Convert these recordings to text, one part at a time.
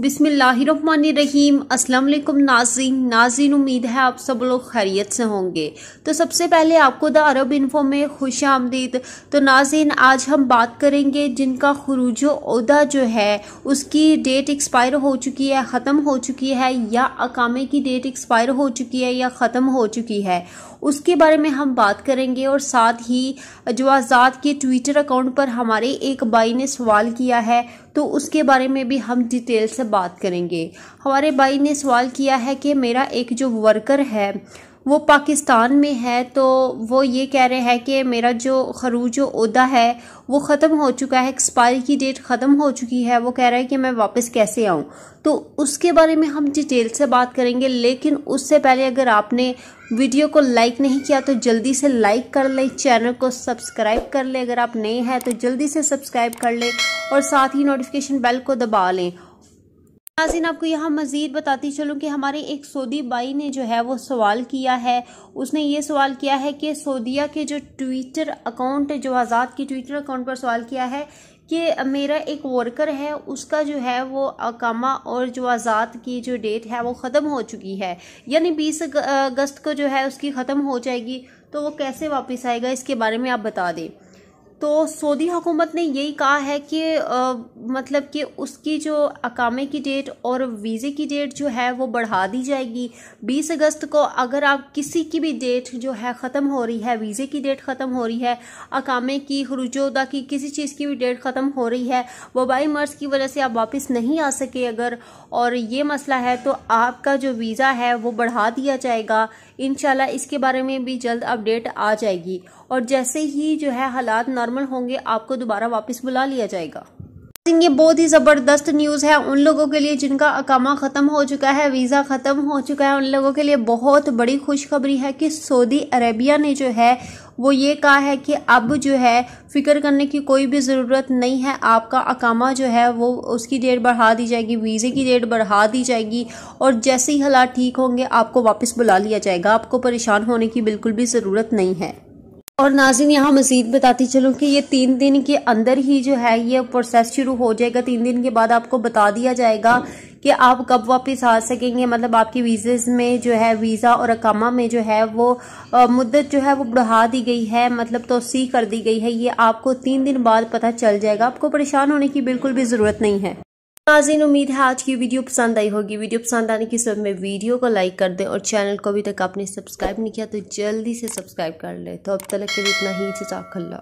बिसमीम वालेकुम नाजिन नाजिन उम्मीद है आप सब लोग खैरियत से होंगे तो सबसे पहले आपको द अरब इन्फो में खुश आमदीद तो नाजिन आज हम बात करेंगे जिनका खरूज उहदा जो है उसकी डेट एक्सपायर हो चुकी है ख़त्म हो चुकी है या अकामे की डेट एक्सपायर हो चुकी है या ख़त्म हो चुकी है उसके बारे में हम बात करेंगे और साथ ही जो आज़ाद के ट्विटर अकाउंट पर हमारे एक बाई ने सवाल किया है तो उसके बारे में भी हम डिटेल से बात करेंगे हमारे भाई ने सवाल किया है कि मेरा एक जो वर्कर है वो पाकिस्तान में है तो वो ये कह रहे हैं कि मेरा जो खरूज उदा है वो ख़त्म हो चुका है एक्सपायरी की डेट ख़त्म हो चुकी है वो कह रहा है कि मैं वापस कैसे आऊँ तो उसके बारे में हम डिटेल से बात करेंगे लेकिन उससे पहले अगर आपने वीडियो को लाइक नहीं किया तो जल्दी से लाइक कर ले चैनल को सब्सक्राइब कर ले अगर आप नए हैं तो जल्दी से सब्सक्राइब कर लें और साथ ही नोटिफिकेशन बेल को दबा लें नाजिन आपको यहाँ मज़ीद बताती चलूँ कि हमारे एक सऊदी बाई ने जो है वो सवाल किया है उसने ये सवाल किया है कि सऊदिया के जो ट्विटर अकाउंट जो आज़ाद के ट्विटर अकाउंट पर सवाल किया है कि मेरा एक वर्कर है उसका जो है वो अकामा और जो आज़ाद की जो डेट है वो ख़त्म हो चुकी है यानी बीस अगस्त को जो है उसकी ख़त्म हो जाएगी तो वो कैसे वापस आएगा इसके बारे में आप बता दें तो सऊदी हुकूमत ने यही कहा है कि आ, मतलब कि उसकी जो अकामे की डेट और वीज़े की डेट जो है वो बढ़ा दी जाएगी 20 अगस्त को अगर आप किसी की भी डेट जो है ख़त्म हो रही है वीज़े की डेट ख़त्म हो रही है अकामे की हरुजोदा की किसी चीज़ की भी डेट ख़त्म हो रही है वबाई मर्ज़ की वजह से आप वापस नहीं आ सके अगर और ये मसला है तो आपका जो वीज़ा है वो बढ़ा दिया जाएगा इन इसके बारे में भी जल्द अपडेट आ जाएगी और जैसे ही जो है हालात नॉर्मल नॉर्मल होंगे आपको दोबारा वापस बुला लिया जाएगा ये बहुत ही ज़बरदस्त न्यूज़ है उन लोगों के लिए जिनका अकामा ख़त्म हो चुका है वीज़ा ख़त्म हो चुका है उन लोगों के लिए बहुत बड़ी खुशखबरी है कि सऊदी अरेबिया ने जो है वो ये कहा है कि अब जो है फ़िक्र करने की कोई भी ज़रूरत नहीं है आपका अकामा जो है वो उसकी डेट बढ़ा दी जाएगी वीज़े की डेट बढ़ा दी जाएगी और जैसे ही हालात ठीक होंगे आपको वापस बुला लिया जाएगा आपको परेशान होने की बिल्कुल भी ज़रूरत नहीं है और नाजिन यहाँ मजीद बताती चलूँ कि ये तीन दिन के अंदर ही जो है ये प्रोसेस शुरू हो जाएगा तीन दिन के बाद आपको बता दिया जाएगा कि आप कब वापस आ सकेंगे मतलब आपके वीजे में जो है वीज़ा और अकामा में जो है वो मुद्दत जो है वो बढ़ा दी गई है मतलब तोसी कर दी गई है ये आपको तीन दिन बाद पता चल जाएगा आपको परेशान होने की बिल्कुल भी ज़रूरत नहीं है नाज़ीन उम्मीद है आज की वीडियो पसंद आई होगी वीडियो पसंद आने की सब में वीडियो को लाइक कर दें और चैनल को अभी तक आपने सब्सक्राइब नहीं किया तो जल्दी से सब्सक्राइब कर लें तो अब तक के लिए इतना ही जजाकल्ला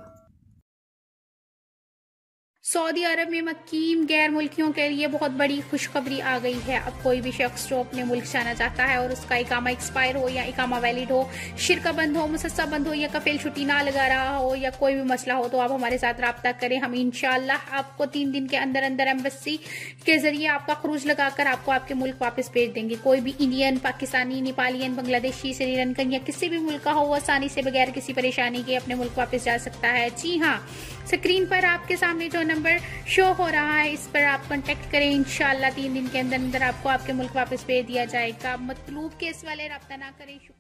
सऊदी अरब में मकीम गैर मुल्कियों के लिए बहुत बड़ी खुशखबरी आ गई है अब कोई भी शख्स जो अपने मुल्क जाना चाहता है और उसका इकामा एक्सपायर हो या इकामा वैलिड हो शिरका बंद हो मुसस्सा बंद हो या कफेल छुट्टी ना लगा रहा हो या कोई भी मसला हो तो आप हमारे साथ रबता करें हम इनशाला आपको तीन दिन के अंदर अंदर एम्बेसी के जरिए आपका क्रूज लगाकर आपको आपके मुल्क वापस भेज देंगे कोई भी इंडियन पाकिस्तानी नेपालियन बांग्लादेशी श्रीलंकन या किसी भी मुल्क का हो वो आसानी से बगैर किसी परेशानी के अपने मुल्क वापस जा सकता है जी हाँ स्क्रीन पर आपके सामने जो नंबर नंबर शो हो रहा है इस पर आप कॉन्टेक्ट करें इन तीन दिन के अंदर अंदर आपको आपके मुल्क वापस भेज दिया जाएगा मतलूब केस वाले रब्ता ना करें